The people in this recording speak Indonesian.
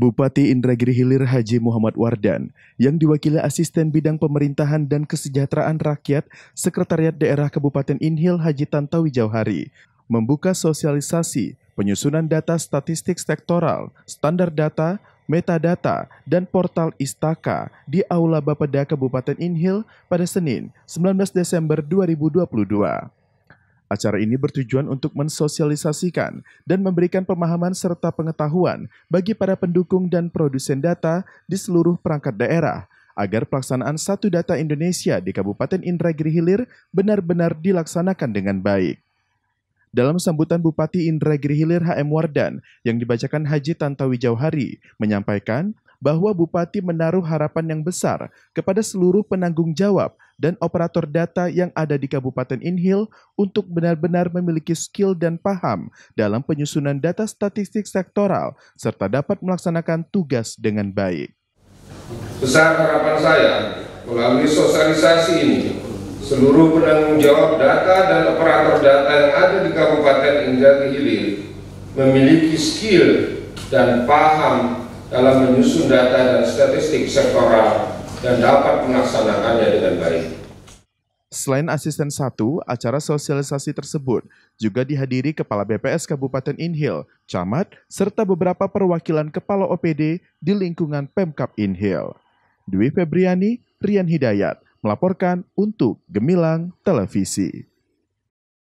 Bupati Indragiri Hilir Haji Muhammad Wardan yang diwakili Asisten Bidang Pemerintahan dan Kesejahteraan Rakyat Sekretariat Daerah Kabupaten Inhil Haji Tantawi Jauhari membuka sosialisasi penyusunan data statistik sektoral, standar data, metadata, dan portal Istaka di Aula Bapeda Kabupaten Inhil pada Senin 19 Desember 2022. Acara ini bertujuan untuk mensosialisasikan dan memberikan pemahaman serta pengetahuan bagi para pendukung dan produsen data di seluruh perangkat daerah agar pelaksanaan Satu Data Indonesia di Kabupaten Indragiri Hilir benar-benar dilaksanakan dengan baik. Dalam sambutan Bupati Indragiri Hilir HM Wardan yang dibacakan Haji Tantawi Jauhari menyampaikan bahwa bupati menaruh harapan yang besar kepada seluruh penanggung jawab dan operator data yang ada di Kabupaten Inhil untuk benar-benar memiliki skill dan paham dalam penyusunan data statistik sektoral serta dapat melaksanakan tugas dengan baik. Besar harapan saya melalui sosialisasi ini seluruh penanggung jawab data dan operator data yang ada di Kabupaten Inhil memiliki skill dan paham dalam menyusun data dan statistik sektoral dan dapat melaksanakannya dengan baik. Selain asisten satu, acara sosialisasi tersebut juga dihadiri Kepala BPS Kabupaten Inhil, Camat, serta beberapa perwakilan Kepala OPD di lingkungan Pemkap Inhil. Dwi Febriani, Rian Hidayat, melaporkan untuk Gemilang Televisi.